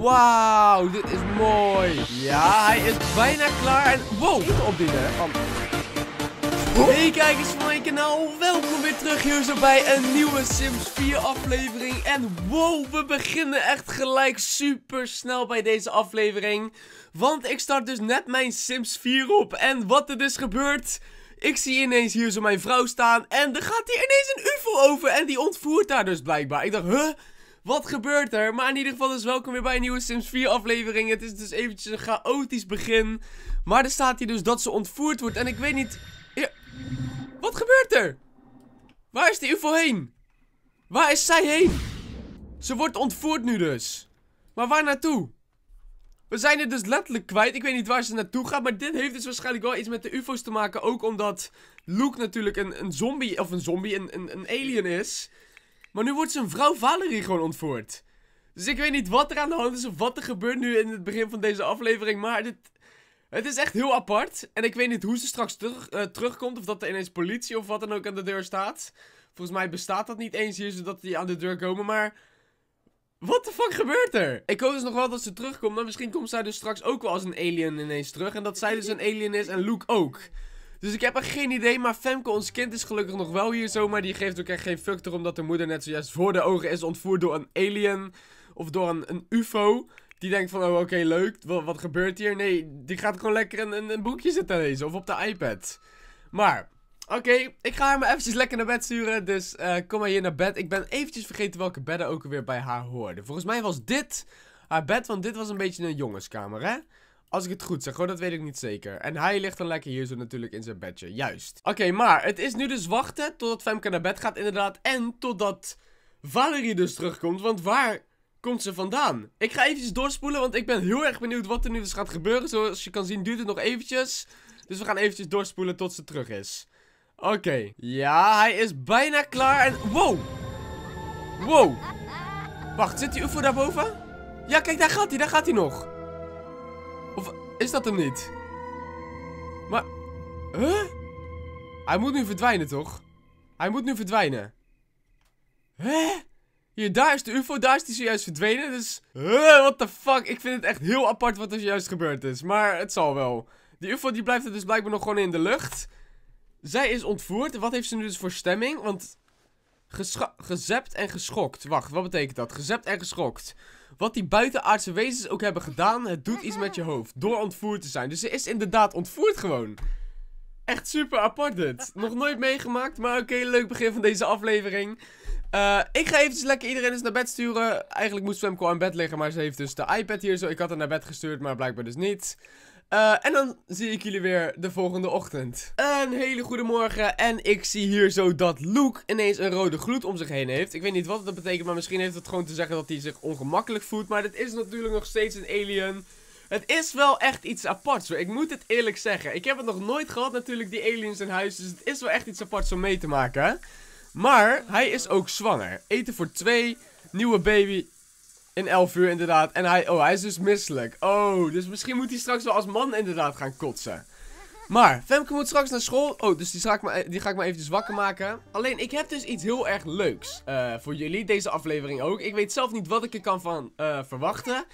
Wauw, dit is mooi. Ja, hij is bijna klaar. En wow, niet opdienen. Oh. Hey kijkers van mijn kanaal, welkom weer terug hier bij een nieuwe Sims 4 aflevering. En wow, we beginnen echt gelijk super snel bij deze aflevering. Want ik start dus net mijn Sims 4 op. En wat er dus gebeurt... Ik zie ineens hier zo mijn vrouw staan en er gaat hier ineens een ufo over en die ontvoert haar dus blijkbaar. Ik dacht, huh? Wat gebeurt er? Maar in ieder geval dus welkom weer bij een nieuwe Sims 4 aflevering. Het is dus eventjes een chaotisch begin. Maar er staat hier dus dat ze ontvoerd wordt en ik weet niet... Wat gebeurt er? Waar is die UFO heen? Waar is zij heen? Ze wordt ontvoerd nu dus. Maar waar naartoe? We zijn het dus letterlijk kwijt. Ik weet niet waar ze naartoe gaat. Maar dit heeft dus waarschijnlijk wel iets met de UFO's te maken. Ook omdat Luke natuurlijk een, een zombie, of een zombie, een, een, een alien is. Maar nu wordt zijn vrouw Valerie gewoon ontvoerd. Dus ik weet niet wat er aan de hand is of wat er gebeurt nu in het begin van deze aflevering. Maar dit, het is echt heel apart. En ik weet niet hoe ze straks terug, eh, terugkomt. Of dat er ineens politie of wat dan ook aan de deur staat. Volgens mij bestaat dat niet eens hier, zodat die aan de deur komen. Maar wat de fuck gebeurt er? Ik hoop dus nog wel dat ze terugkomt. Maar misschien komt zij dus straks ook wel als een alien ineens terug. En dat zij dus een alien is en Luke ook. Dus ik heb er geen idee, maar Femke, ons kind, is gelukkig nog wel hier zo. Maar die geeft ook echt geen fuck erom dat de moeder net zojuist voor de ogen is ontvoerd door een alien. Of door een, een ufo. Die denkt van, oh oké, leuk, wat, wat, gebeurt hier? Nee, die gaat gewoon lekker een, een, boekje zitten lezen of op de iPad. Maar, oké, ik ga haar maar eventjes lekker naar bed sturen. Dus eh, kom maar hier naar bed. Ik ben eventjes vergeten welke bedden ook weer bij haar hoorden. Volgens mij was dit haar bed, want dit was een beetje een jongenskamer, hè? Als ik het goed zeg, hoor, dat weet ik niet zeker. En hij ligt dan lekker hier zo natuurlijk in zijn bedje. Juist. Oké, maar het is nu dus wachten totdat Femke naar bed gaat inderdaad. En totdat Valerie dus terugkomt. Want waar komt ze vandaan? Ik ga eventjes doorspoelen, want ik ben heel erg benieuwd wat er nu dus gaat gebeuren. Zoals je kan zien duurt het nog eventjes. Dus we gaan eventjes doorspoelen tot ze terug is. Oké. Ja, hij is bijna klaar. En wow. Wow. Wacht, zit die UFO daarboven? Ja, kijk, daar gaat hij. Daar gaat hij nog is dat hem niet? Maar... Huh? Hij moet nu verdwijnen, toch? Hij moet nu verdwijnen. Hè? Huh? Hier, daar is de UFO, daar is die zojuist verdwenen. Dus, huh, what the fuck? Ik vind het echt heel apart wat er zojuist gebeurd is. Maar het zal wel. Die UFO die blijft er dus blijkbaar nog gewoon in de lucht. Zij is ontvoerd. Wat heeft ze nu dus voor stemming? Want Gezept en geschokt. Wacht, wat betekent dat? Gezept en geschokt. Wat die buitenaardse wezens ook hebben gedaan, het doet iets met je hoofd. Door ontvoerd te zijn. Dus ze is inderdaad ontvoerd gewoon. Echt super apart dit. Nog nooit meegemaakt, maar oké, leuk begin van deze aflevering. Eh, ik ga eventjes lekker iedereen eens naar bed sturen. Eigenlijk moest Femco aan bed liggen, maar ze heeft dus de iPad hier zo. Ik had haar naar bed gestuurd, maar blijkbaar dus niet. Eh, en dan zie ik jullie weer de volgende ochtend. Een hele goede morgen. En ik zie hier zo dat Luke ineens een rode gloed om zich heen heeft. Ik weet niet wat dat betekent, maar misschien heeft het gewoon te zeggen dat hij zich ongemakkelijk voelt. Maar dit is natuurlijk nog steeds een alien. Het is wel echt iets aparts hoor. Ik moet het eerlijk zeggen. Ik heb het nog nooit gehad natuurlijk, die aliens in huis. Dus het is wel echt iets aparts om mee te maken. Maar hij is ook zwanger. Eten voor twee, nieuwe baby in elf uur inderdaad. En hij, oh, hij is dus misselijk. Oh, dus misschien moet hij straks wel als man inderdaad gaan kotsen. Maar, Femke moet straks naar school. Oh, dus die ga ik maar, die ga ik maar eventjes wakker maken. Alleen, ik heb dus iets heel erg leuks eh, voor jullie. Deze aflevering ook. Ik weet zelf niet wat ik er kan van eh, verwachten.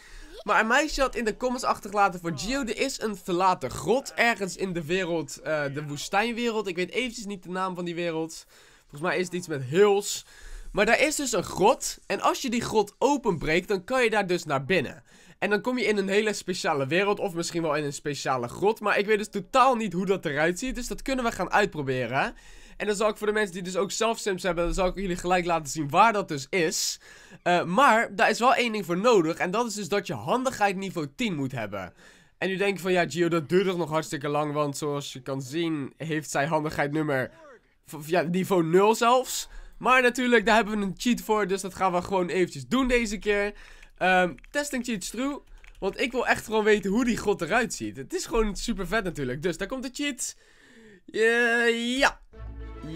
Maar een meisje had in de comments achtergelaten voor Gio. Er is een verlaten grot ergens in de wereld. Eh, de woestijnwereld. Ik weet eventjes niet de naam van die wereld. Volgens mij is het iets met hills. Maar daar is dus een grot. En als je die grot openbreekt, dan kan je daar dus naar binnen. En dan kom je in een hele speciale wereld. Of misschien wel in een speciale grot. Maar ik weet dus totaal niet hoe dat eruit ziet. Dus dat kunnen we gaan uitproberen. En dan zal ik voor de mensen die dus ook zelf sims hebben, dan zal ik jullie gelijk laten zien waar dat dus is. Eh, maar daar is wel één ding voor nodig. En dat is dus dat je handigheid niveau 10 moet hebben. En nu denk je van, ja Gio, dat duurt nog hartstikke lang. Want zoals je kan zien, heeft zij handigheid nummer... Ja, niveau 0 zelfs. Maar natuurlijk, daar hebben we een cheat voor. Dus dat gaan we gewoon eventjes doen deze keer. Ehm, testing cheats true. Want ik wil echt gewoon weten hoe die god eruit ziet. Het is gewoon super vet natuurlijk. Dus daar komt de cheat. Eh, ja.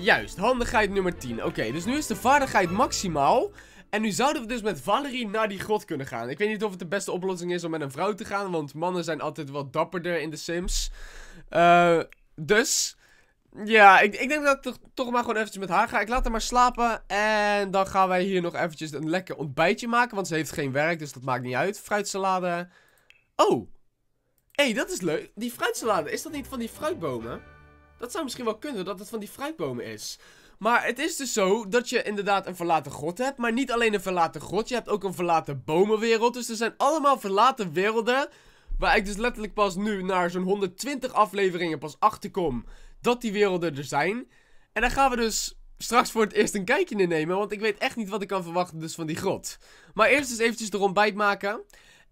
Juist, handigheid nummer 10. Oké, dus nu is de vaardigheid maximaal. En nu zouden we dus met Valerie naar die grot kunnen gaan. Ik weet niet of het de beste oplossing is om met een vrouw te gaan. Want mannen zijn altijd wat dapperder in de Sims. Eh, dus ja, ik, ik denk dat ik toch, toch maar gewoon eventjes met haar ga. Ik laat haar maar slapen. En dan gaan wij hier nog eventjes een lekker ontbijtje maken. Want ze heeft geen werk, dus dat maakt niet uit. Fruitsalade. Oh. Hé, hey, dat is leuk. Die fruitsalade, is dat niet van die fruitbomen? Dat zou misschien wel kunnen, dat het van die fruitbomen is. Maar het is dus zo dat je inderdaad een verlaten god hebt. Maar niet alleen een verlaten god. je hebt ook een verlaten bomenwereld. Dus er zijn allemaal verlaten werelden. Waar ik dus letterlijk pas nu naar zo'n 120 afleveringen pas achterkom dat die werelden er zijn. En daar gaan we dus straks voor het eerst een kijkje in nemen, want ik weet echt niet wat ik kan verwachten dus van die grot. Maar eerst dus eventjes de ontbijt maken.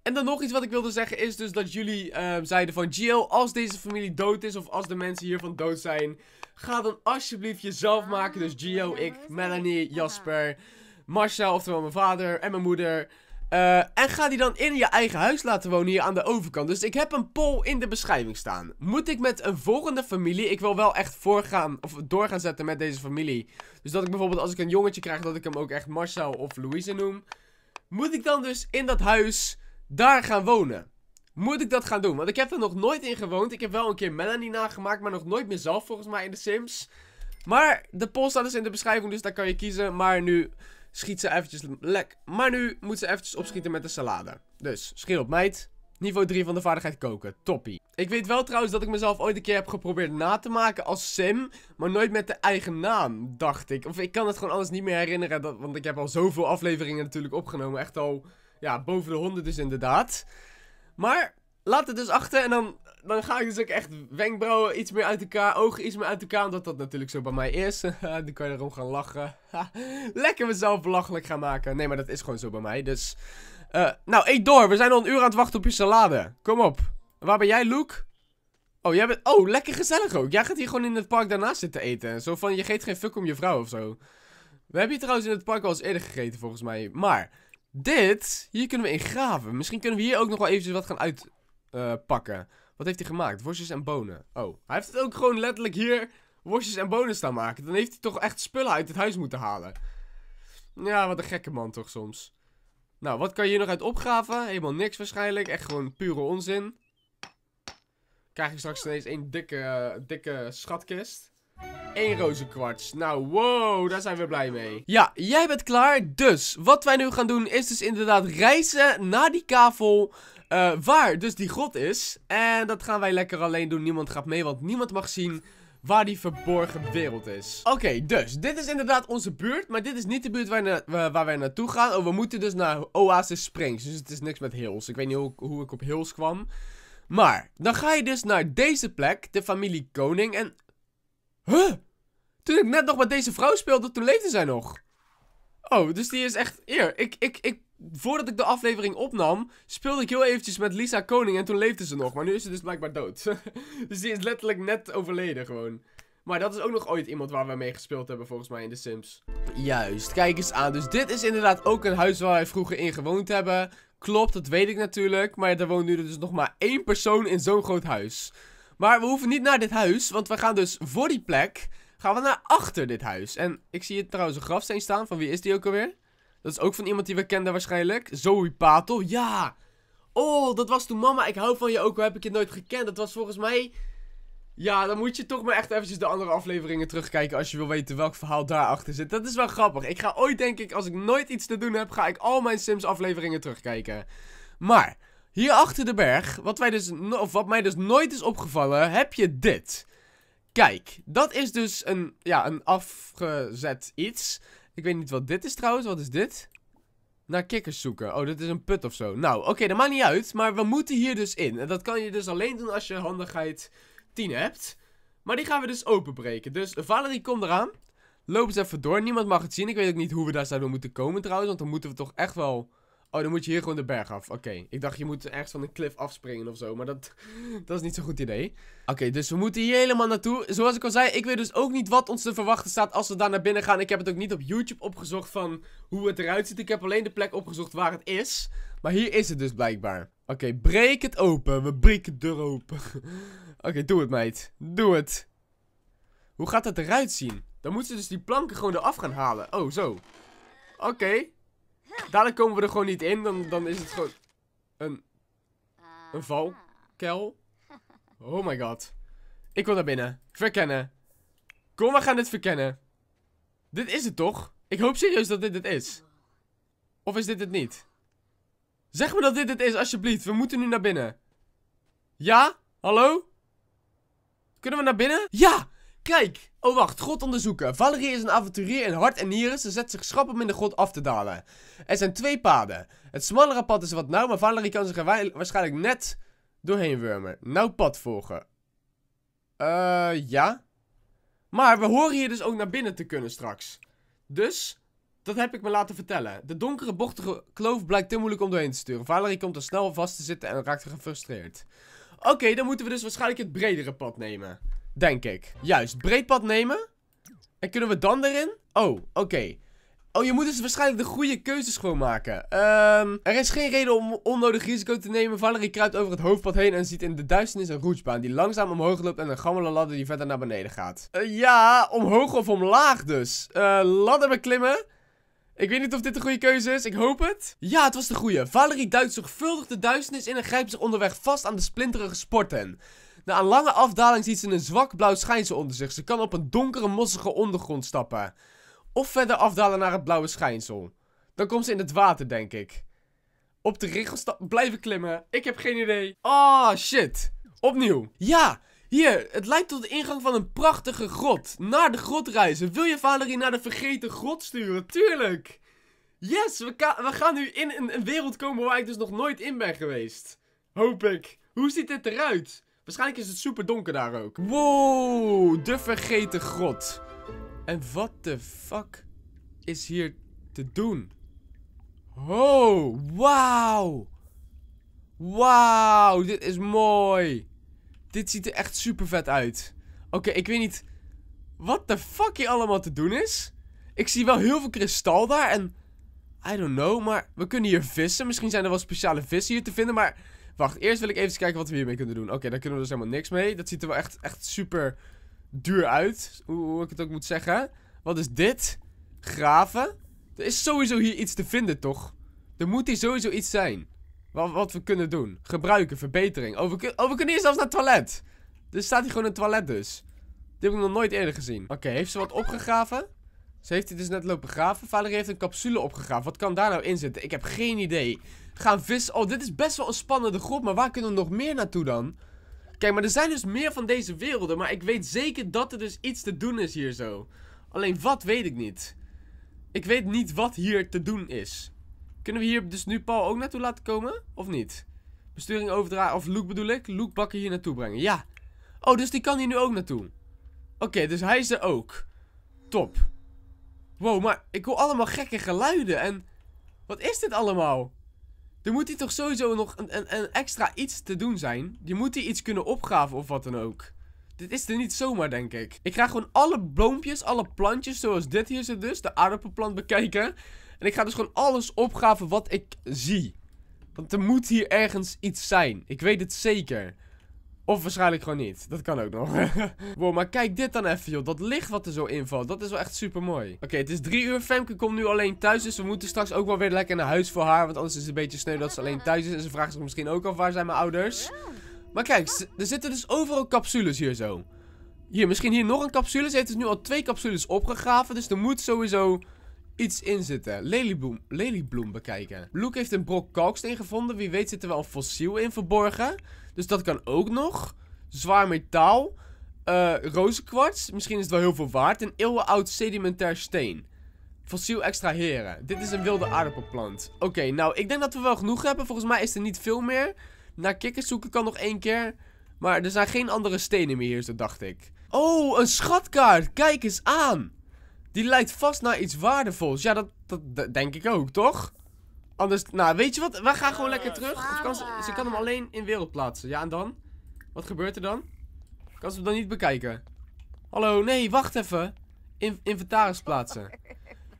En dan nog iets wat ik wilde zeggen is dus dat jullie ehm, zeiden van Gio, als deze familie dood is of als de mensen hiervan dood zijn, ga dan alsjeblieft jezelf maken. Dus Gio, ik, Melanie, Jasper, Marcia, oftewel mijn vader en mijn moeder... Eh, en ga die dan in je eigen huis laten wonen hier aan de overkant. Dus ik heb een poll in de beschrijving staan. Moet ik met een volgende familie... Ik wil wel echt voorgaan, of doorgaan zetten met deze familie. Dus dat ik bijvoorbeeld als ik een jongetje krijg... dat ik hem ook echt Marcel of Louise noem. Moet ik dan dus in dat huis daar gaan wonen? Moet ik dat gaan doen? Want ik heb er nog nooit in gewoond. Ik heb wel een keer Melanie nagemaakt, maar nog nooit mezelf volgens mij in de Sims. Maar de poll staat dus in de beschrijving, dus daar kan je kiezen. Maar nu schiet ze eventjes lek. Maar nu moet ze eventjes opschieten met de salade. Dus, schil op meid. Niveau 3 van de vaardigheid koken. Toppie. Ik weet wel trouwens dat ik mezelf ooit een keer heb geprobeerd na te maken als Sim. Maar nooit met de eigen naam, dacht ik. Of ik kan het gewoon alles niet meer herinneren. Dat, want ik heb al zoveel afleveringen natuurlijk opgenomen. Echt al, ja, boven de honderd dus inderdaad. Maar laat het dus achter en dan dan ga ik dus ook echt wenkbrauwen iets meer uit elkaar, ogen iets meer uit elkaar. Omdat dat natuurlijk zo bij mij is. dan kan je erom gaan lachen. Lekker mezelf belachelijk gaan maken. Nee, maar dat is gewoon zo bij mij. Dus, eh, nou, eet door. We zijn al een uur aan het wachten op je salade. Kom op. Waar ben jij, Luke? Oh, jij bent... Oh, lekker gezellig ook. Jij gaat hier gewoon in het park daarnaast zitten eten. Zo van, je geeft geen fuck om je vrouw of zo. We hebben hier trouwens in het park al eens eerder gegeten, volgens mij. Maar, dit... Hier kunnen we in graven. Misschien kunnen we hier ook nog wel eventjes wat gaan uitpakken. Eh, wat heeft hij gemaakt? Worstjes en bonen. Oh, hij heeft het ook gewoon letterlijk hier worstjes en bonen staan maken. Dan heeft hij toch echt spullen uit het huis moeten halen. Ja, wat een gekke man toch soms. Nou, wat kan je hier nog uit opgaven? Helemaal niks waarschijnlijk. Echt gewoon pure onzin. Krijg ik straks ineens één dikke, eh, dikke schatkist. Eén rozenkwarts. Nou, wow, daar zijn we blij mee. Ja, jij bent klaar. Dus, wat wij nu gaan doen is dus inderdaad reizen naar die kavel. Eh, waar dus die god is. En dat gaan wij lekker alleen doen. Niemand gaat mee, want niemand mag zien waar die verborgen wereld is. Oké, dus dit is inderdaad onze buurt, maar dit is niet de buurt waar, na, waar wij naartoe gaan. Oh, we moeten dus naar Oasis Springs, dus het is niks met Hills. Ik weet niet hoe, hoe ik op Hills kwam. Maar, dan ga je dus naar deze plek, de familie Koning en... Huh? Toen ik net nog met deze vrouw speelde, toen leefde zij nog. Oh, dus die is echt eer. Ik, ik, ik, voordat ik de aflevering opnam, speelde ik heel eventjes met Lisa Koning en toen leefde ze nog. Maar nu is ze dus blijkbaar dood. dus die is letterlijk net overleden gewoon. Maar dat is ook nog ooit iemand waar we mee gespeeld hebben volgens mij in The Sims. Juist, kijk eens aan. Dus dit is inderdaad ook een huis waar wij vroeger in gewoond hebben. Klopt, dat weet ik natuurlijk. Maar er woont nu dus nog maar één persoon in zo'n groot huis. Maar we hoeven niet naar dit huis, want we gaan dus voor die plek gaan we naar achter dit huis. En ik zie hier trouwens een grafsteen staan. Van wie is die ook alweer? Dat is ook van iemand die we kenden waarschijnlijk. Zoe Patel. Ja! Oh, dat was toen mama. Ik hou van je ook, al heb ik je nooit gekend. Dat was volgens mij... Ja, dan moet je toch maar echt eventjes de andere afleveringen terugkijken als je wil weten welk verhaal daarachter zit. Dat is wel grappig. Ik ga ooit, denk ik, als ik nooit iets te doen heb, ga ik al mijn Sims afleveringen terugkijken. Maar, hier achter de berg, wat, wij dus, of wat mij dus nooit is opgevallen, heb je dit. Kijk, dat is dus een, ja, een afgezet iets. Ik weet niet wat dit is trouwens. Wat is dit? Naar kikkers zoeken. Oh, dit is een put of zo. Nou, oké, dat maakt niet uit. Maar we moeten hier dus in. En dat kan je dus alleen doen als je handigheid 10 hebt. Maar die gaan we dus openbreken. Dus Valerie, kom eraan. Loop eens even door. Niemand mag het zien. Ik weet ook niet hoe we daar zouden moeten komen trouwens. Want dan moeten we toch echt wel Oh, dan moet je hier gewoon de berg af. Oké. Ik dacht, je moet ergens van een cliff afspringen of zo. Maar dat, dat is niet zo'n goed idee. Oké, dus we moeten hier helemaal naartoe. Zoals ik al zei, ik weet dus ook niet wat ons te verwachten staat als we daar naar binnen gaan. Ik heb het ook niet op YouTube opgezocht van hoe het eruit ziet. Ik heb alleen de plek opgezocht waar het is. Maar hier is het dus blijkbaar. Oké, breek het open. We breken de deur open. Oké, doe het, meid. Doe het. Hoe gaat het eruit zien? Dan moeten ze dus die planken gewoon eraf gaan halen. Oh, zo. Oké. Dadelijk komen we er gewoon niet in. Dan, dan is het gewoon een, een valkuil. Oh my god. Ik wil naar binnen. Verkennen. Kom, we gaan dit verkennen. Dit is het toch? Ik hoop serieus dat dit het is. Of is dit het niet? Zeg me dat dit het is, alsjeblieft. We moeten nu naar binnen. Ja? Hallo? Kunnen we naar binnen? Ja! Kijk! Oh wacht, God onderzoeken. Valerie is een avonturier in hart en nieren. Ze zet zich schrap om in de grot af te dalen. Er zijn twee paden. Het smallere pad is wat nauw, maar Valerie kan zich er waarschijnlijk net doorheen wurmen. Nou, pad volgen. Eh, ja. Maar we horen hier dus ook naar binnen te kunnen straks. Dus, dat heb ik me laten vertellen. De donkere, bochtige kloof blijkt te moeilijk om doorheen te sturen. Valerie komt er snel vast te zitten en raakt gefrustreerd. Oké, dan moeten we dus waarschijnlijk het bredere pad nemen. Denk ik. Juist, breedpad nemen. En kunnen we dan erin? Oh, oké. Oh, je moet dus waarschijnlijk de goede keuzes schoonmaken. Ehm, er is geen reden om onnodig risico te nemen. Valerie kruipt over het hoofdpad heen en ziet in de duisternis een roetsbaan die langzaam omhoog loopt en een gammele ladder die verder naar beneden gaat. Eh, ja, omhoog of omlaag dus. Uh, ladder beklimmen. Ik weet niet of dit de goede keuze is, ik hoop het. Ja, het was de goede. Valerie duikt zorgvuldig de duisternis in en grijpt zich onderweg vast aan de splinterige sporten. Na een lange afdaling ziet ze een zwak blauw schijnsel onder zich. Ze kan op een donkere, mossige ondergrond stappen. Of verder afdalen naar het blauwe schijnsel. Dan komt ze in het water, denk ik. Op de richel blijven klimmen. Ik heb geen idee. Ah, oh, shit. Opnieuw. Ja, hier. Het lijkt tot de ingang van een prachtige grot. Naar de grot reizen. Wil je Valerie naar de vergeten grot sturen? Tuurlijk. Yes, we, gaan nu in een, een wereld komen waar ik dus nog nooit in ben geweest. Hoop ik. Hoe ziet dit eruit? Waarschijnlijk is het super donker daar ook. Wow, de vergeten grot. En wat de fuck is hier te doen? Oh, wauw. Wauw, dit is mooi. Dit ziet er echt super vet uit. Oké, ik weet niet wat de fuck hier allemaal te doen is. Ik zie wel heel veel kristal daar en... I don't know, maar we kunnen hier vissen. Misschien zijn er wel speciale vissen hier te vinden, maar... Wacht, eerst wil ik even kijken wat we hiermee kunnen doen. Oké, okay, daar kunnen we dus helemaal niks mee. Dat ziet er wel echt, echt super duur uit. Hoe, hoe ik het ook moet zeggen. Wat is dit? Graven? Er is sowieso hier iets te vinden, toch? Er moet hier sowieso iets zijn. Wat, wat we kunnen doen. Gebruiken, verbetering. Oh we, oh, we kunnen hier zelfs naar het toilet. Er staat hier gewoon een toilet dus. Dit heb ik nog nooit eerder gezien. Oké, heeft ze wat opgegraven? Ze heeft hij dus net lopen graven. Valerie heeft een capsule opgegraven. Wat kan daar nou in zitten? Ik heb geen idee. Gaan vissen. Oh, dit is best wel een spannende grot. Maar waar kunnen we nog meer naartoe dan? Kijk, maar er zijn dus meer van deze werelden. Maar ik weet zeker dat er dus iets te doen is hier zo. Alleen wat weet ik niet. Ik weet niet wat hier te doen is. Kunnen we hier dus nu Paul ook naartoe laten komen? Of niet? Besturing overdragen. Of Luke bedoel ik. Luke bakken hier naartoe brengen. Ja. Oh, dus die kan hier nu ook naartoe. Oké, dus hij is er ook. Top. Wow, maar ik hoor allemaal gekke geluiden en... Wat is dit allemaal? Er moet hier toch sowieso nog een, extra iets te doen zijn. Je moet hier iets kunnen opgraven of wat dan ook. Dit is er niet zomaar, denk ik. Ik ga gewoon alle boompjes, alle plantjes, zoals dit hier zit dus, de aardappelplant bekijken. En ik ga dus gewoon alles opgraven wat ik zie. Want er moet hier ergens iets zijn. Ik weet het zeker. Of waarschijnlijk gewoon niet. Dat kan ook nog. wow, maar kijk dit dan even, joh. Dat licht wat er zo invalt. Dat is wel echt super mooi. Oké, het is drie uur. Femke komt nu alleen thuis. Dus we moeten straks ook wel weer lekker naar huis voor haar. Want anders is het een beetje sneu dat ze alleen thuis is. En ze vraagt zich misschien ook af waar zijn mijn ouders. Maar kijk, er zitten dus overal capsules hier zo. Hier, misschien hier nog een capsule. Ze heeft dus nu al twee capsules opgegraven. Dus er moet sowieso iets in zitten. Lelybloem, bekijken. Luke heeft een brok kalksteen gevonden. Wie weet zit er wel een fossiel in verborgen. Dus dat kan ook nog. Zwaar metaal. Uh, rozenkwarts. Misschien is het wel heel veel waard. Een eeuwenoud sedimentair steen. Fossiel extraheren. Dit is een wilde aardappelplant. Oké, nou, ik denk dat we wel genoeg hebben. Volgens mij is er niet veel meer. Naar kikkers zoeken kan nog één keer. Maar er zijn geen andere stenen meer hier, zo dacht ik. Oh, een schatkaart. Kijk eens aan. Die lijkt vast naar iets waardevols. Ja, dat, dat denk ik ook, toch? Anders, nou, weet je wat? Wij gaan gewoon lekker eh, terug. kan ze, kan hem alleen in wereld plaatsen. Ja, en dan? Wat gebeurt er dan? Kan ze hem dan niet bekijken? Hallo, nee, wacht even. In, inventaris plaatsen.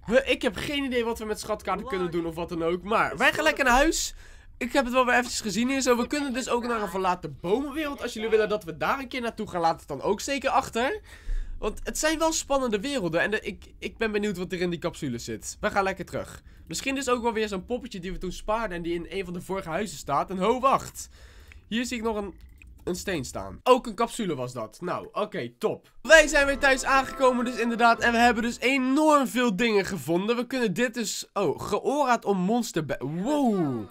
We, ik heb geen idee wat we met schatkaarten kunnen doen of wat dan ook. Maar wij gaan lekker naar huis. Ik heb het wel weer eventjes gezien hier zo. We kunnen dus ook naar een verlaten bomenwereld. Als jullie willen dat we daar een keer naartoe gaan, laat het dan ook zeker achter. Want het zijn wel spannende werelden. En de, ik, ik ben benieuwd wat er in die capsule zit. We gaan lekker terug. Misschien is ook wel weer zo'n poppetje die we toen spaarden en die in een van de vorige huizen staat. En ho, wacht. Hier zie ik nog een, een steen staan. Ook een capsule was dat. Nou, oké, top. Wij zijn weer thuis aangekomen dus inderdaad. En we hebben dus enorm veel dingen gevonden. We kunnen dit dus... Oh, georaad om monsterbellen. Wow.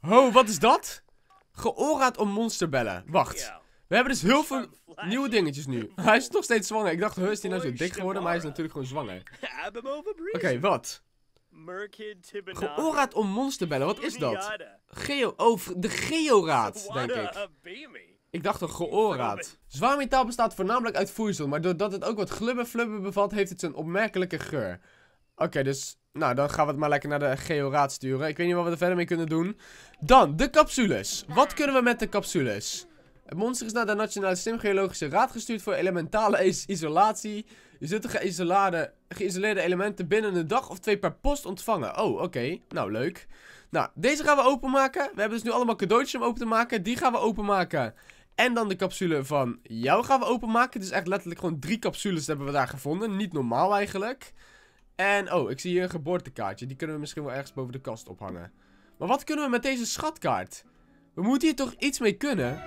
Ho, wat is dat? Georaad om monsterbellen. Wacht. We hebben dus heel veel nieuwe dingetjes nu. Hij is nog steeds zwanger. Ik dacht, he is hij nou zo dik geworden? Maar hij is natuurlijk gewoon zwanger. Oké, wat? Georaad om monsterbellen, bellen, wat is dat? Geo, oh, de georaad, denk ik. Ik dacht een geoorraad. Zwaar metaal bestaat voornamelijk uit voedsel, maar doordat het ook wat glubberflubber bevat, heeft het een opmerkelijke geur. Oké, dus, nou, dan gaan we het maar lekker naar de georaad sturen. Ik weet niet wat we er verder mee kunnen doen. Dan, de capsules. Wat kunnen we met de capsules? Het monster is naar de Nationale Simgeologische Raad gestuurd voor elementale isolatie. Je zult de geïsoleerde, geïsoleerde elementen binnen een dag of twee per post ontvangen. Oh, oké. Nou, leuk. Nou, deze gaan we openmaken. We hebben dus nu allemaal cadeautjes om open te maken. Die gaan we openmaken. En dan de capsule van jou gaan we openmaken. Dus echt letterlijk gewoon drie capsules hebben we daar gevonden. Niet normaal eigenlijk. En, oh, ik zie hier een geboortekaartje. Die kunnen we misschien wel ergens boven de kast ophangen. Maar wat kunnen we met deze schatkaart? We moeten hier toch iets mee kunnen?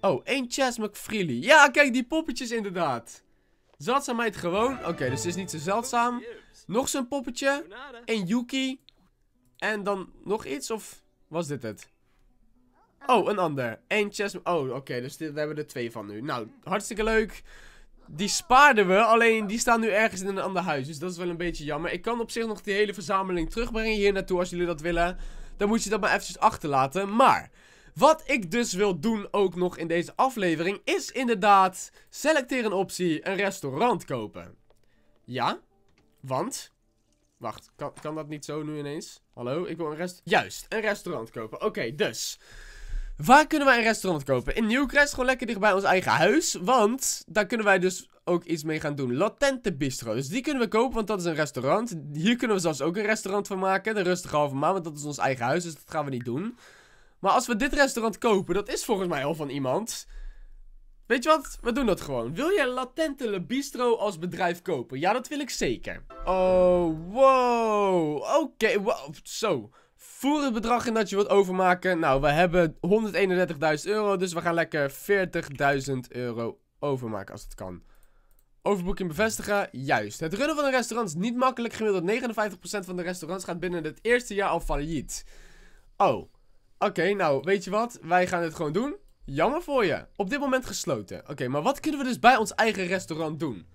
Oh, één Chess McFreely. Ja, kijk, die poppetjes inderdaad. Zeldzaamheid gewoon. Oké, dus het is niet zo zeldzaam. Nog zo'n poppetje. Een Yuki. En dan nog iets, of was dit het? Oh, een ander. Eén Chess. Oh, oké, dus dit, daar hebben we er twee van nu. Nou, hartstikke leuk. Die spaarden we, alleen die staan nu ergens in een ander huis. Dus dat is wel een beetje jammer. Ik kan op zich nog die hele verzameling terugbrengen hier naartoe als jullie dat willen. Dan moet je dat maar eventjes achterlaten. Maar, wat ik dus wil doen ook nog in deze aflevering is inderdaad, selecteer een optie, een restaurant kopen. Ja, want... Wacht, kan, kan dat niet zo nu ineens? Hallo, ik wil een rest... Juist, een restaurant kopen. Oké, dus... Waar kunnen wij een restaurant kopen? In Newcrest, gewoon lekker dichtbij ons eigen huis. Want daar kunnen wij dus ook iets mee gaan doen. Latente Bistro. Dus die kunnen we kopen, want dat is een restaurant. Hier kunnen we zelfs ook een restaurant van maken. De rustige halve maand, want dat is ons eigen huis. Dus dat gaan we niet doen. Maar als we dit restaurant kopen, dat is volgens mij al van iemand. Weet je wat? We doen dat gewoon. Wil jij Latente Le Bistro als bedrijf kopen? Ja, dat wil ik zeker. Oh, wow. Oké, Zo. Voer het bedrag in dat je wilt overmaken. Nou, we hebben 131.000 euro. Dus we gaan lekker 40.000 euro overmaken als het kan. Overboeking bevestigen, juist. Het runnen van een restaurant is niet makkelijk. Gemiddeld 59% van de restaurants gaat binnen het eerste jaar al failliet. Oh, Oké, nou, weet je wat? Wij gaan het gewoon doen. Jammer voor je. Op dit moment gesloten. Oké, maar wat kunnen we dus bij ons eigen restaurant doen?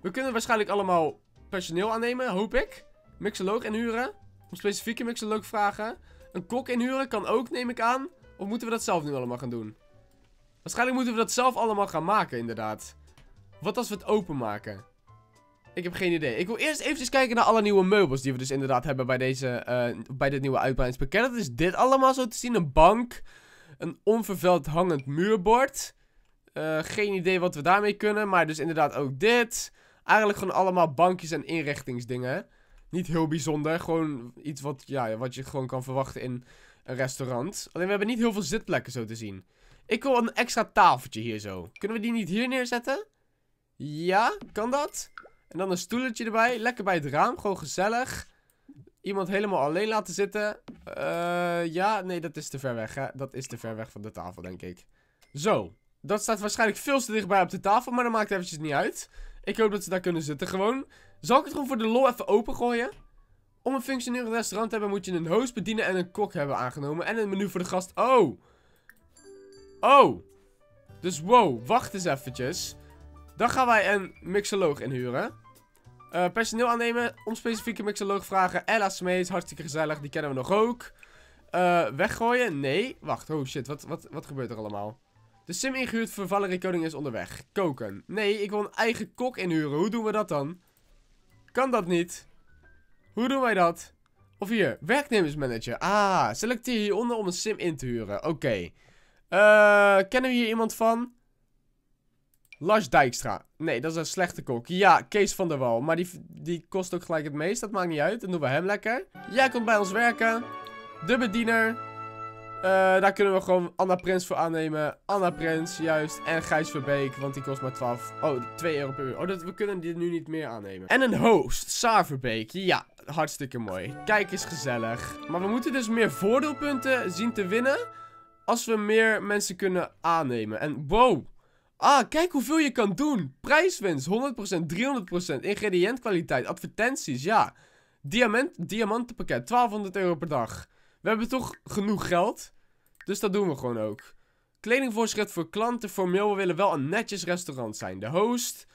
We kunnen waarschijnlijk allemaal personeel aannemen, hoop ik. Mixoloog inhuren. Om specifieke mixoloog vragen. Een kok inhuren kan ook, neem ik aan. Of moeten we dat zelf nu allemaal gaan doen? Waarschijnlijk moeten we dat zelf allemaal gaan maken, inderdaad. Wat als we het openmaken? Ik heb geen idee. Ik wil eerst even kijken naar alle nieuwe meubels die we dus inderdaad hebben bij, deze, eh, bij dit nieuwe uitbreidingspakket. Dat is dit allemaal zo te zien. Een bank, een onvervuild hangend muurbord. Eh, geen idee wat we daarmee kunnen, maar dus inderdaad ook dit. Eigenlijk gewoon allemaal bankjes en inrichtingsdingen. Niet heel bijzonder, gewoon iets wat, ja, wat je gewoon kan verwachten in een restaurant. Alleen we hebben niet heel veel zitplekken zo te zien. Ik wil een extra tafeltje hier zo. Kunnen we die niet hier neerzetten? Ja, kan dat? En dan een stoeltje erbij. Lekker bij het raam. Gewoon gezellig. Iemand helemaal alleen laten zitten. Eh, ja, nee, dat is te ver weg. Hè? Dat is te ver weg van de tafel, denk ik. Zo. Dat staat waarschijnlijk veel te dichtbij op de tafel. Maar dat maakt eventjes niet uit. Ik hoop dat ze daar kunnen zitten gewoon. Zal ik het gewoon voor de lol even opengooien? Om een functionerend restaurant te hebben moet je een host bedienen en een kok hebben aangenomen. En een menu voor de gast. Oh. Oh. Dus wow, wacht eens eventjes. Dan gaan wij een mixoloog inhuren. Eh, personeel aannemen, om specifieke mixoloog vragen. Ella is, hartstikke gezellig, die kennen we nog ook. Eh, weggooien? Nee. Wacht, oh shit, wat, wat, wat gebeurt er allemaal? De sim ingehuurd voor Valerie Koning is onderweg. Koken. Nee, ik wil een eigen kok inhuren. Hoe doen we dat dan? Kan dat niet? Hoe doen wij dat? Of hier, werknemersmanager. Ah, selecteer hieronder om een sim in te huren. Oké. Eh, kennen we hier iemand van? Lars Dijkstra. Nee, dat is een slechte kok. Ja, Kees van der Wal. Maar die, die kost ook gelijk het meest. Dat maakt niet uit. Dan doen we hem lekker. Jij komt bij ons werken. De bediener. Eh, daar kunnen we gewoon Anna Prins voor aannemen. Anna Prins, juist. En Gijs Verbeek, want die kost maar 12. Oh, 2 euro per uur. Oh, dat, we kunnen die nu niet meer aannemen. En een host, Saar Verbeek. Ja, hartstikke mooi. Kijk is gezellig. Maar we moeten dus meer voordeelpunten zien te winnen. Als we meer mensen kunnen aannemen. En wow, Ah, kijk hoeveel je kan doen. Prijswinst, 100%, 300%. Ingrediëntkwaliteit, advertenties, ja. Diamant, diamantenpakket, 1200 euro per dag. We hebben toch genoeg geld? Dus dat doen we gewoon ook. Kledingvoorschrift voor klanten. Formeel, we willen wel een netjes restaurant zijn. De host.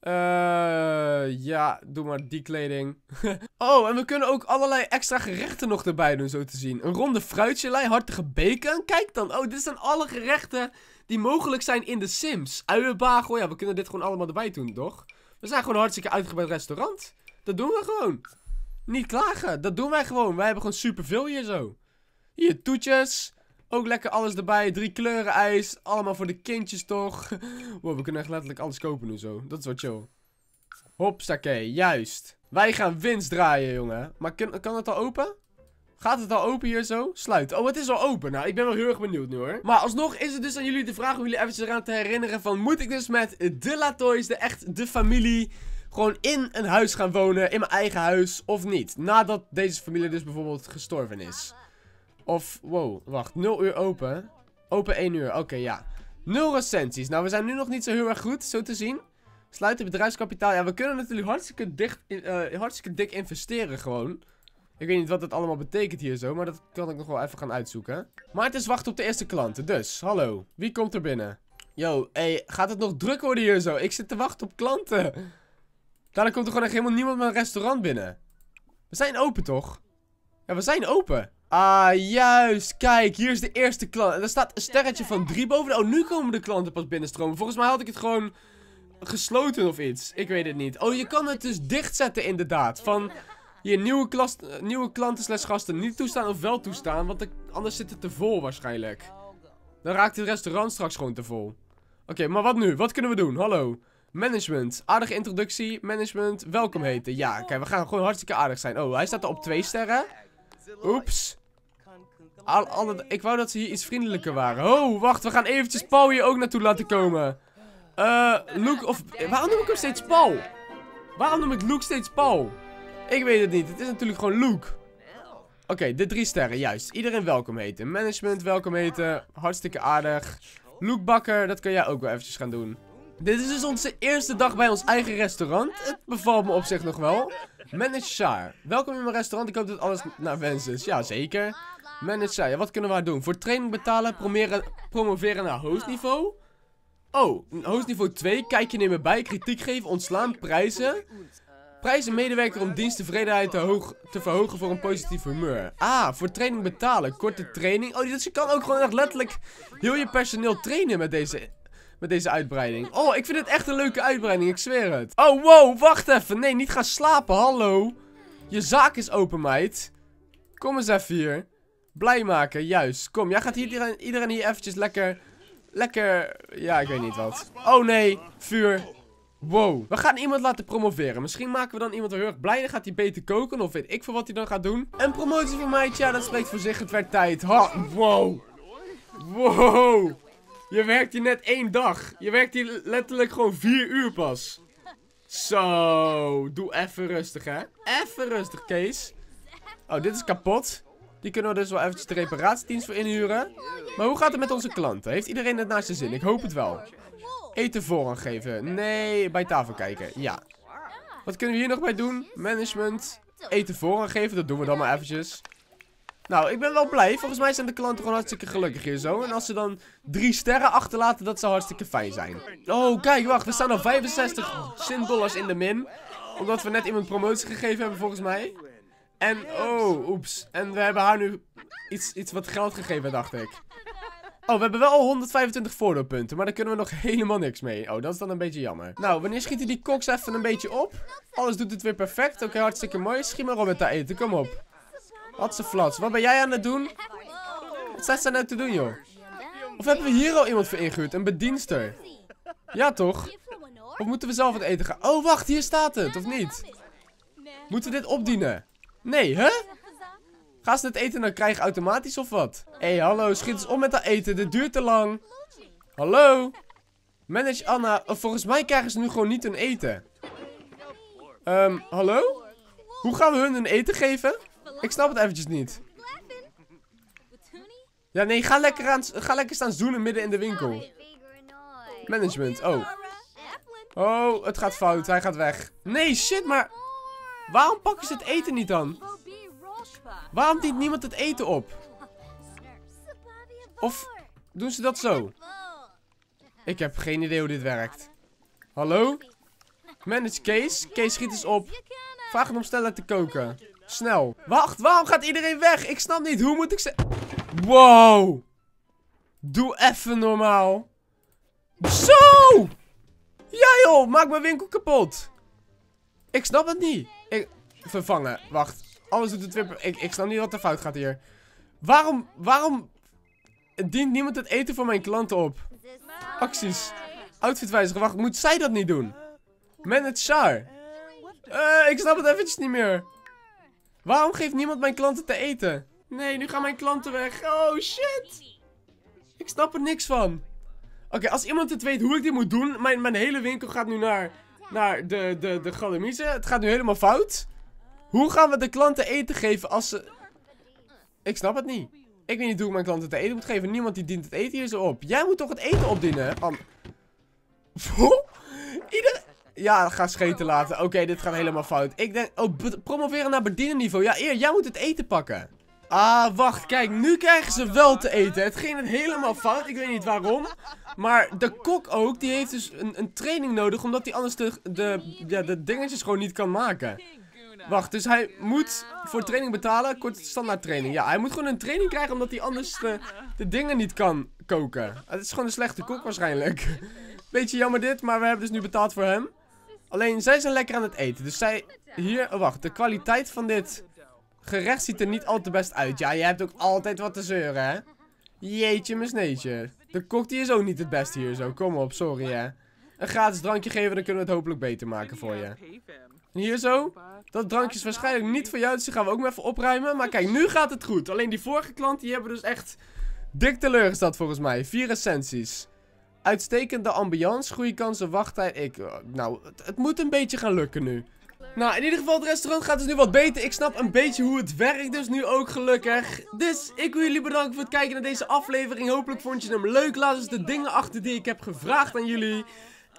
Eh, ja, doe maar die kleding. oh, en we kunnen ook allerlei extra gerechten nog erbij doen, zo te zien. Een ronde fruitjelei, hartige bacon. Kijk dan. Oh, dit zijn alle gerechten die mogelijk zijn in de Sims. Uienbagel, ja, we kunnen dit gewoon allemaal erbij doen, toch? We zijn gewoon een hartstikke uitgebreid restaurant. Dat doen we gewoon. Niet klagen, dat doen wij gewoon. Wij hebben gewoon superveel hier zo. Hier, toetjes. Ook lekker alles erbij. Drie kleuren ijs. Allemaal voor de kindjes, toch? Wow, we kunnen echt letterlijk alles kopen nu zo. Dat is wat chill. Hopsakee, juist. Wij gaan winst draaien, jongen. Maar kan, kan het al open? Gaat het al open hier zo? Sluit. Oh, het is al open. Nou, ik ben wel heel erg benieuwd nu hoor. Maar alsnog is het dus aan jullie de vraag om jullie even eraan te herinneren van... Moet ik dus met de Latoys, de echt de familie gewoon in een huis gaan wonen, in mijn eigen huis, of niet. Nadat deze familie dus bijvoorbeeld gestorven is. Of, wow, wacht, 0 uur open. Open 1 uur, oké, ja. 0 recensies. Nou, we zijn nu nog niet zo heel erg goed, zo te zien. Sluit het bedrijfskapitaal. Ja, we kunnen natuurlijk hartstikke, dicht, eh, hartstikke dik investeren gewoon. Ik weet niet wat dat allemaal betekent hier zo, maar dat kan ik nog wel even gaan uitzoeken. Maar het is wachten op de eerste klanten, dus hallo. Wie komt er binnen? Yo, hey, gaat het nog druk worden hier zo? Ik zit te wachten op klanten. Nou, Daarna komt er gewoon echt helemaal niemand met een restaurant binnen. We zijn open, toch? Ja, we zijn open. Ah, juist. Kijk, hier is de eerste klant. En daar staat een sterretje van drie boven. Oh, nu komen de klanten pas binnenstromen. Volgens mij had ik het gewoon gesloten of iets. Ik weet het niet. Oh, je kan het dus dichtzetten inderdaad. Van hier, nieuwe, klas, nieuwe klanten slash gasten niet toestaan of wel toestaan, want anders zit het te vol waarschijnlijk. Dan raakt het restaurant straks gewoon te vol. Oké, maar wat nu? Wat kunnen we doen? Hallo. Management. Aardige introductie. Management. Welkom heten. Ja, kijk, we gaan gewoon hartstikke aardig zijn. Oh, hij staat er op twee sterren. Oeps. Al, ik wou dat ze hier iets vriendelijker waren. Oh, wacht. We gaan eventjes Paul hier ook naartoe laten komen. Eh, Luke of... Waarom noem ik hem steeds Paul? Waarom noem ik Luke steeds Paul? Ik weet het niet. Het is natuurlijk gewoon Luke. Oké, de drie sterren, juist. Iedereen welkom heten. Management welkom heten. Hartstikke aardig. Luke Bakker, dat kan jij ook wel eventjes gaan doen. Dit is dus onze eerste dag bij ons eigen restaurant. Het bevalt me op zich nog wel. Manager, welkom in mijn restaurant. Ik hoop dat alles naar wens is. Ja, zeker. Manager, ja, wat kunnen we daar doen? Voor training betalen, promeren, promoveren naar niveau. Oh, niveau 2, kijk je nemen bij, kritiek geven, ontslaan, prijzen. Prijs een medewerker om diensttevredenheid te, hoog, te verhogen voor een positief humeur. Ah, voor training betalen. Korte training. Oh, dus je kan ook gewoon echt letterlijk heel je personeel trainen met deze, met deze uitbreiding. Oh, ik vind het echt een leuke uitbreiding. Ik zweer het. Oh, wow. Wacht even. Nee, niet gaan slapen. Hallo. Je zaak is open, meid. Kom eens even hier. Blij maken. Juist. Kom, jij gaat hier, iedereen hier eventjes lekker... Lekker... Ja, ik weet niet wat. Oh, nee. Vuur. Wow, we gaan iemand laten promoveren. Misschien maken we dan iemand heel erg blij. Dan gaat hij beter koken of weet ik veel wat hij dan gaat doen. Een promotie voor mij, tja, dat spreekt voor zich. Het werd tijd. Ha, wow. Wow. Je werkt hier net één dag. Je werkt hier letterlijk gewoon vier uur pas. Zo, doe even rustig, hè. Even rustig, Kees. Oh, dit is kapot. Die kunnen we dus wel eventjes de reparatiedienst voor inhuren. Maar hoe gaat het met onze klanten? Heeft iedereen het naar zijn zin? Ik hoop het wel. Eten voorrang geven. Nee, bij tafel kijken. Ja. Wat kunnen we hier nog bij doen? Management. Eten voorrang geven. Dat doen we dan maar eventjes. Nou, ik ben wel blij. Volgens mij zijn de klanten gewoon hartstikke gelukkig hier zo. En als ze dan drie sterren achterlaten, dat zou hartstikke fijn zijn. Oh, kijk, wacht. We staan al 65 cent dollars in de min. Omdat we net iemand promotie gegeven hebben, volgens mij. En, oh, oeps. En we hebben haar nu iets, iets wat geld gegeven, dacht ik. Oh, we hebben wel 125 voordeelpunten, maar daar kunnen we nog helemaal niks mee. Oh, dat is dan een beetje jammer. Nou, wanneer schieten die koks even een beetje op? Alles doet het weer perfect. Oké, hartstikke mooi. Schiet maar op met dat eten, kom op. Wat ze flats. Wat ben jij aan het doen? Wat staat ze nou te doen, joh? Of hebben we hier al iemand voor ingehuurd? Een bedienster? Ja, toch? Of moeten we zelf het eten gaan? Oh, wacht, hier staat het, of niet? Moeten we dit opdienen? Nee, hè? Huh? Als ze het eten dan krijgen automatisch of wat? Hé, hey, hallo, schiet eens om met dat eten. Dit duurt te lang. Hallo? Manage Anna. Eh, volgens mij krijgen ze nu gewoon niet hun eten. Ehm, hallo? Hoe gaan we hun hun eten geven? Ik snap het eventjes niet. Ja, nee, ga lekker, aan, ga lekker staan zoenen midden in de winkel. Management, oh. Oh, het gaat fout. Hij gaat weg. Nee, shit, maar... Waarom pakken ze het eten niet dan? Waarom dient niemand het eten op? Of doen ze dat zo? Ik heb geen idee hoe dit werkt. Hallo? Manage Kees. Kees schiet eens op. Vraag hem om sneller te koken. Snel. Wacht, waarom gaat iedereen weg? Ik snap niet. Hoe moet ik ze... Wow. Doe even normaal. Zo! Ja joh, maak mijn winkel kapot. Ik snap het niet. Ik... Vervangen. Wacht. Alles doet het weer... Ik, ik snap niet wat er fout gaat hier. Waarom... Waarom... Dient niemand het eten van mijn klanten op? Acties. Outfit wijzigen. Wacht, moet zij dat niet doen? Manager. Uh, ik snap het eventjes niet meer. Waarom geeft niemand mijn klanten te eten? Nee, nu gaan mijn klanten weg. Oh, shit. Ik snap er niks van. Oké, als iemand het weet hoe ik dit moet doen... Mijn, mijn hele winkel gaat nu naar, naar de, de, de galamise. Het gaat nu helemaal fout. Hoe gaan we de klanten eten geven als ze... Ik snap het niet. Ik weet niet hoe ik mijn klanten te eten moet geven. Niemand die dient het eten hier zo op. Jij moet toch het eten opdienen, An... Ieder... Ja, ga scheten laten. Oké, dit gaat helemaal fout. Ik denk... Oh, promoveren naar bedienenniveau. Ja, eer, jij moet het eten pakken. Ah, wacht. Kijk, nu krijgen ze wel te eten. Het ging het helemaal fout. Ik weet niet waarom. Maar de kok ook, die heeft dus een, een training nodig. Omdat hij anders de, de, ja, de dingetjes gewoon niet kan maken. Wacht, dus hij moet voor training betalen. Kort standaard training. Ja, hij moet gewoon een training krijgen omdat hij anders de, dingen niet kan koken. Het is gewoon een slechte kok waarschijnlijk. Beetje jammer dit, maar we hebben dus nu betaald voor hem. Alleen, zij zijn lekker aan het eten. Dus zij... Hier, oh, wacht. De kwaliteit van dit gerecht ziet er niet al te best uit. Ja, jij hebt ook altijd wat te zeuren, hè? Jeetje, mijn sneetje. De kok die is ook niet het beste hier zo. Kom op, sorry, hè. Een gratis drankje geven, dan kunnen we het hopelijk beter maken voor je hier zo. Dat drankje is waarschijnlijk niet voor jou, dus die gaan we ook maar even opruimen. Maar kijk, nu gaat het goed. Alleen die vorige klant, die hebben dus echt dik teleurgesteld volgens mij. Vier essenties: Uitstekende ambiance, goede kansen, wachttijd. Ik, eh, nou, het, het moet een beetje gaan lukken nu. Nou, in ieder geval, het restaurant gaat dus nu wat beter. Ik snap een beetje hoe het werkt, dus nu ook gelukkig. Dus, ik wil jullie bedanken voor het kijken naar deze aflevering. Hopelijk vond je hem leuk. Laat eens de dingen achter die ik heb gevraagd aan jullie.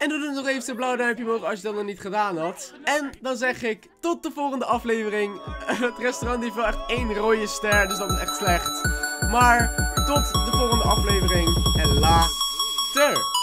En doe dan nog even een blauw duimpje omhoog als je dat nog niet gedaan had. En dan zeg ik tot de volgende aflevering. Het restaurant heeft wel echt één rode ster, dus dat is echt slecht. Maar tot de volgende aflevering en later.